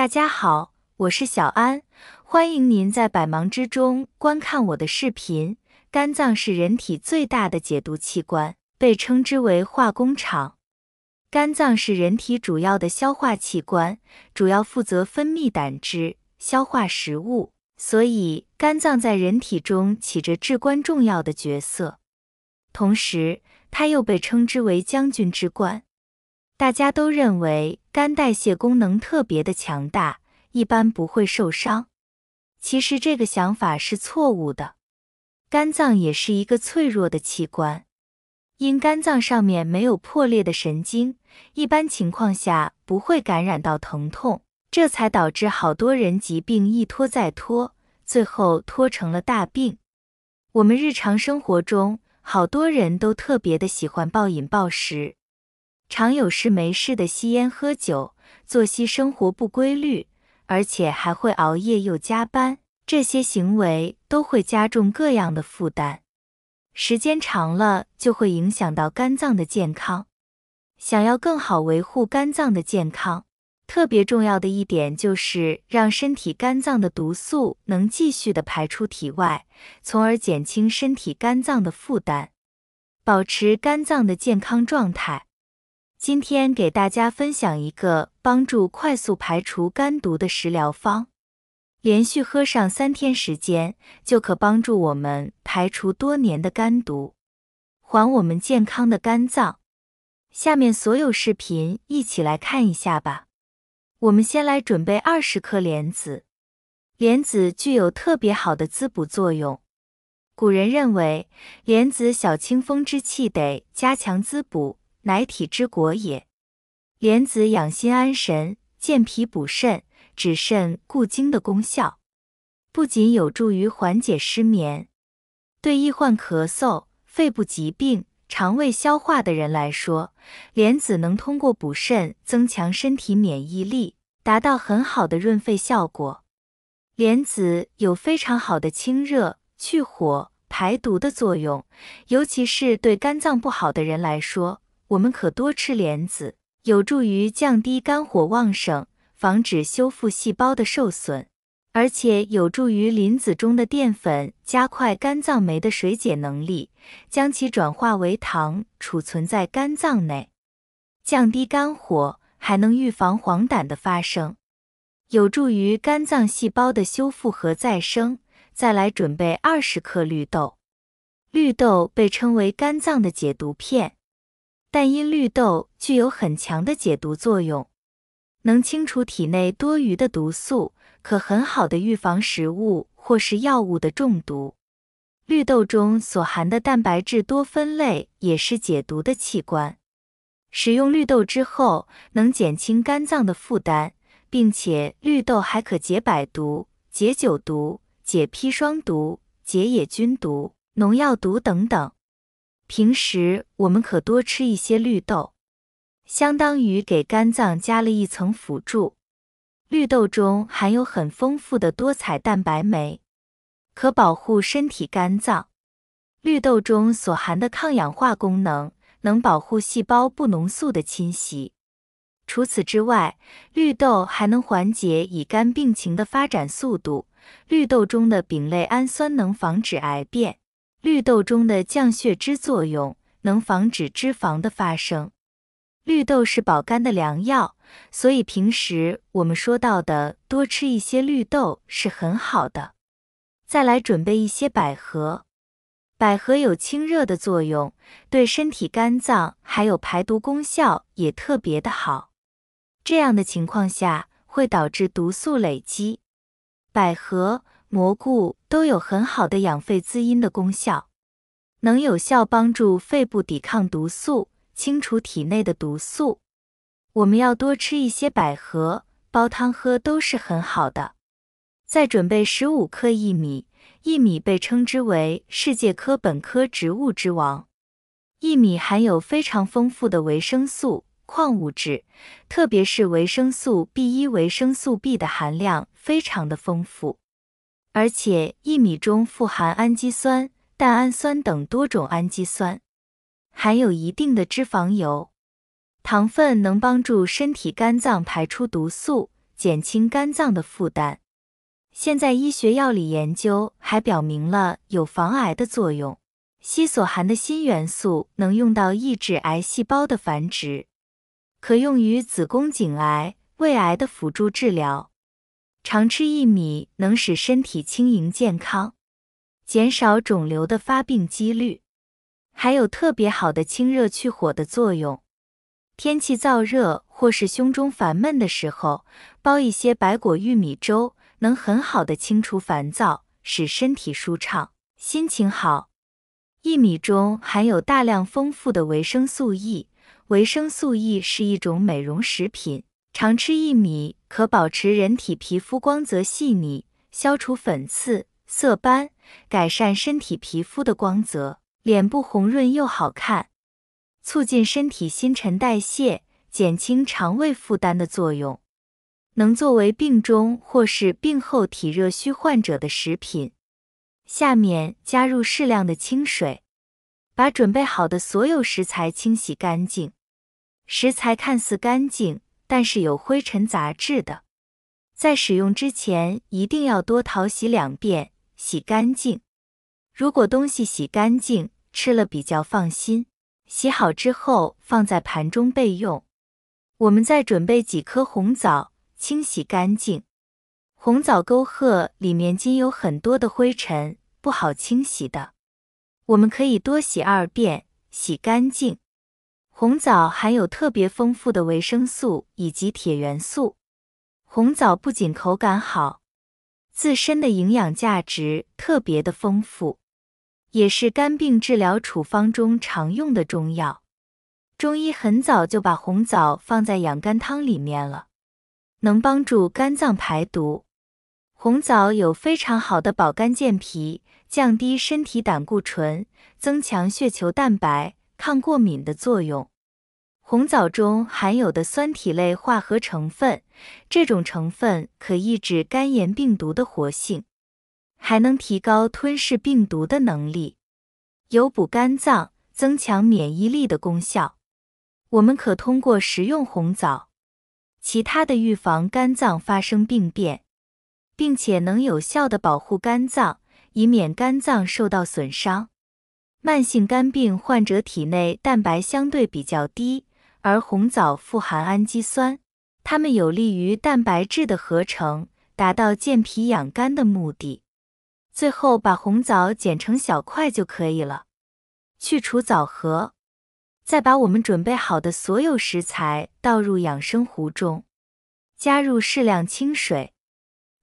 大家好，我是小安，欢迎您在百忙之中观看我的视频。肝脏是人体最大的解毒器官，被称之为化工厂。肝脏是人体主要的消化器官，主要负责分泌胆汁、消化食物，所以肝脏在人体中起着至关重要的角色。同时，它又被称之为将军之官。大家都认为肝代谢功能特别的强大，一般不会受伤。其实这个想法是错误的，肝脏也是一个脆弱的器官。因肝脏上面没有破裂的神经，一般情况下不会感染到疼痛，这才导致好多人疾病一拖再拖，最后拖成了大病。我们日常生活中，好多人都特别的喜欢暴饮暴食。常有事没事的吸烟喝酒，作息生活不规律，而且还会熬夜又加班，这些行为都会加重各样的负担。时间长了就会影响到肝脏的健康。想要更好维护肝脏的健康，特别重要的一点就是让身体肝脏的毒素能继续的排出体外，从而减轻身体肝脏的负担，保持肝脏的健康状态。今天给大家分享一个帮助快速排除肝毒的食疗方，连续喝上三天时间，就可帮助我们排除多年的肝毒，还我们健康的肝脏。下面所有视频一起来看一下吧。我们先来准备二十颗莲子，莲子具有特别好的滋补作用。古人认为，莲子小清风之气，得加强滋补。乃体之果也。莲子养心安神、健脾补肾、止肾固精的功效，不仅有助于缓解失眠，对易患咳嗽、肺部疾病、肠胃消化的人来说，莲子能通过补肾增强身体免疫力，达到很好的润肺效果。莲子有非常好的清热去火、排毒的作用，尤其是对肝脏不好的人来说。我们可多吃莲子，有助于降低肝火旺盛，防止修复细胞的受损，而且有助于磷子中的淀粉加快肝脏酶的水解能力，将其转化为糖储存在肝脏内，降低肝火，还能预防黄疸的发生，有助于肝脏细胞的修复和再生。再来准备二十克绿豆，绿豆被称为肝脏的解毒片。但因绿豆具有很强的解毒作用，能清除体内多余的毒素，可很好的预防食物或是药物的中毒。绿豆中所含的蛋白质多分类也是解毒的器官。食用绿豆之后，能减轻肝脏的负担，并且绿豆还可解百毒、解酒毒、解砒霜毒、解野菌毒、农药毒等等。平时我们可多吃一些绿豆，相当于给肝脏加了一层辅助。绿豆中含有很丰富的多彩蛋白酶，可保护身体肝脏。绿豆中所含的抗氧化功能，能保护细胞不浓素的侵袭。除此之外，绿豆还能缓解乙肝病情的发展速度。绿豆中的丙类氨酸能防止癌变。绿豆中的降血脂作用，能防止脂肪的发生。绿豆是保肝的良药，所以平时我们说到的多吃一些绿豆是很好的。再来准备一些百合，百合有清热的作用，对身体肝脏还有排毒功效也特别的好。这样的情况下会导致毒素累积。百合。蘑菇都有很好的养肺滋阴的功效，能有效帮助肺部抵抗毒素，清除体内的毒素。我们要多吃一些百合，煲汤喝都是很好的。再准备十五克薏米，薏米被称之为世界科本科植物之王，薏米含有非常丰富的维生素、矿物质，特别是维生素 B 一、维生素 B 的含量非常的丰富。而且，薏米中富含氨基酸、蛋氨酸等多种氨基酸，含有一定的脂肪油、糖分，能帮助身体肝脏排出毒素，减轻肝脏的负担。现在医学药理研究还表明了有防癌的作用。硒所含的锌元素能用到抑制癌细胞的繁殖，可用于子宫颈癌、胃癌的辅助治疗。常吃薏米能使身体轻盈健康，减少肿瘤的发病几率，还有特别好的清热去火的作用。天气燥热或是胸中烦闷的时候，煲一些白果玉米粥，能很好的清除烦躁，使身体舒畅，心情好。薏米中含有大量丰富的维生素 E，维生素 E 是一种美容食品。常吃薏米可保持人体皮肤光泽细腻，消除粉刺、色斑，改善身体皮肤的光泽，脸部红润又好看，促进身体新陈代谢，减轻肠胃负担的作用，能作为病中或是病后体热虚患者的食品。下面加入适量的清水，把准备好的所有食材清洗干净，食材看似干净。但是有灰尘杂质的，在使用之前一定要多淘洗两遍，洗干净。如果东西洗干净，吃了比较放心。洗好之后放在盘中备用。我们再准备几颗红枣，清洗干净。红枣沟壑里面经有很多的灰尘，不好清洗的，我们可以多洗二遍，洗干净。红枣含有特别丰富的维生素以及铁元素。红枣不仅口感好，自身的营养价值特别的丰富，也是肝病治疗处方中常用的中药。中医很早就把红枣放在养肝汤里面了，能帮助肝脏排毒。红枣有非常好的保肝健脾、降低身体胆固醇、增强血球蛋白。抗过敏的作用。红枣中含有的酸体类化合成分，这种成分可抑制肝炎病毒的活性，还能提高吞噬病毒的能力，有补肝脏、增强免疫力的功效。我们可通过食用红枣，其他的预防肝脏发生病变，并且能有效的保护肝脏，以免肝脏受到损伤。慢性肝病患者体内蛋白相对比较低，而红枣富含氨基酸，它们有利于蛋白质的合成，达到健脾养肝的目的。最后把红枣剪成小块就可以了，去除枣核，再把我们准备好的所有食材倒入养生壶中，加入适量清水，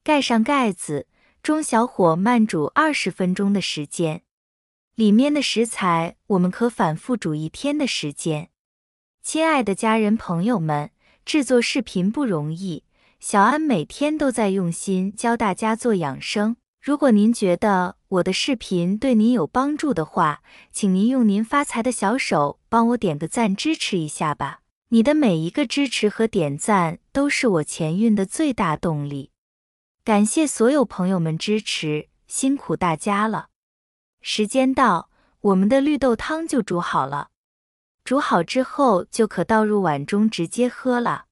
盖上盖子，中小火慢煮二十分钟的时间。里面的食材我们可反复煮一天的时间。亲爱的家人朋友们，制作视频不容易，小安每天都在用心教大家做养生。如果您觉得我的视频对您有帮助的话，请您用您发财的小手帮我点个赞支持一下吧。你的每一个支持和点赞都是我前运的最大动力。感谢所有朋友们支持，辛苦大家了。时间到，我们的绿豆汤就煮好了。煮好之后就可倒入碗中直接喝了。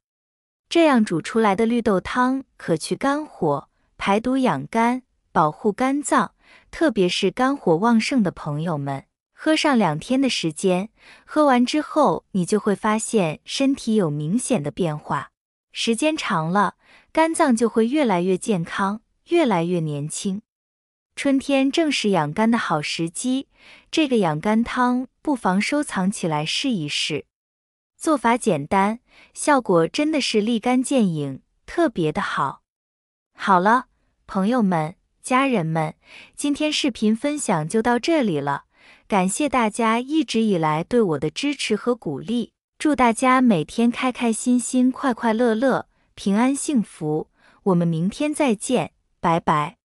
这样煮出来的绿豆汤可去肝火、排毒、养肝、保护肝脏，特别是肝火旺盛的朋友们，喝上两天的时间，喝完之后你就会发现身体有明显的变化。时间长了，肝脏就会越来越健康，越来越年轻。春天正是养肝的好时机，这个养肝汤不妨收藏起来试一试。做法简单，效果真的是立竿见影，特别的好。好了，朋友们、家人们，今天视频分享就到这里了，感谢大家一直以来对我的支持和鼓励。祝大家每天开开心心、快快乐乐、平安幸福。我们明天再见，拜拜。